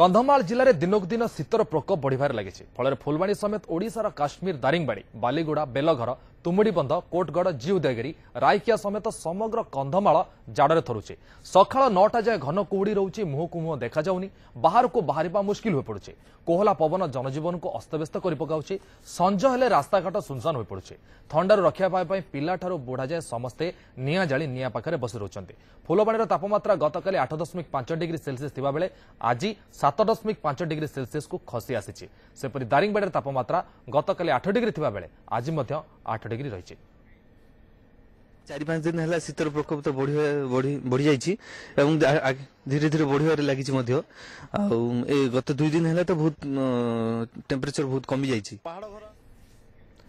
କନ୍ଧମାଳ ଜିଲ୍ଲାରେ ଦିନକୁ ଦିନ ଶୀତର ପ୍ରକୋପ ବଢ଼ିବାରେ ଲାଗିଛି ଫଳରେ ଫୁଲବାଣୀ ସମେତ ଓଡ଼ିଶାର କାଶ୍ମୀର ଦାରିଙ୍ଗବାଡ଼ି ବାଲିଗୁଡ଼ା ବେଲଘର ତୁମୁଡ଼ିବନ୍ଧ କୋଟଗଡ଼ ଜିଉଦୟଗିରି ରାଇକିଆ ସମେତ ସମଗ୍ର କନ୍ଧମାଳ ଜାଡ଼ରେ ଥରୁଛି ସକାଳ ନଅଟା ଯାଏ ଘନ କୁହୁଡ଼ି ରହୁଛି ମୁହଁକୁ ମୁହଁ ଦେଖାଯାଉନି ବାହାରକୁ ବାହାରିବା ମୁସ୍କିଲ ହୋଇପଡ଼ୁଛି କୋହଲା ପବନ ଜନଜୀବନକୁ ଅସ୍ତବ୍ୟସ୍ତ କରି ପକାଉଛି ସଞ୍ଜ ହେଲେ ରାସ୍ତାଘାଟ ସୁନସାନ ହୋଇପଡ଼ୁଛି ଥଣ୍ଡାରୁ ରକ୍ଷା ପାଇବା ପାଇଁ ପିଲାଠାରୁ ବୁଢ଼ାଯାଏ ସମସ୍ତେ ନିଆଁ ଜାଳି ନିଆଁ ପାଖରେ ବସି ରହୁଛନ୍ତି ଫୁଲବାଣୀର ତାପମାତ୍ରା ଗତକାଲି ଆଠ ଦଶମିକ ପାଞ୍ଚ ଡିଗ୍ରୀ ସେଲସିୟସ୍ ଥିବାବେଳେ ଆଜି ସାତ ଦଶମିକ ପାଞ୍ଚ ଡିଗ୍ରୀ ସେଲସିୟସ୍କୁ ଖସି ଆସିଛି ସେପରି ଦାରିଙ୍ଗବାଡ଼ିର ତାପମାତ୍ରା ଗତକାଲି ଆଠ ଡିଗ୍ରୀ ଥିବାବେଳେ ଆଜି ମଧ୍ୟ আট ডিগ্রি রয়েছে চারি পাঁচ দিন হল শীতর প্রকোপ তো বড়ি যাই এবং ধীরে ধীরে বড়িবার লাগিছে মধ্য গত দুই দিন হল তো বহুত টেম্পারেচর বহুত কমি যাই পাহাড়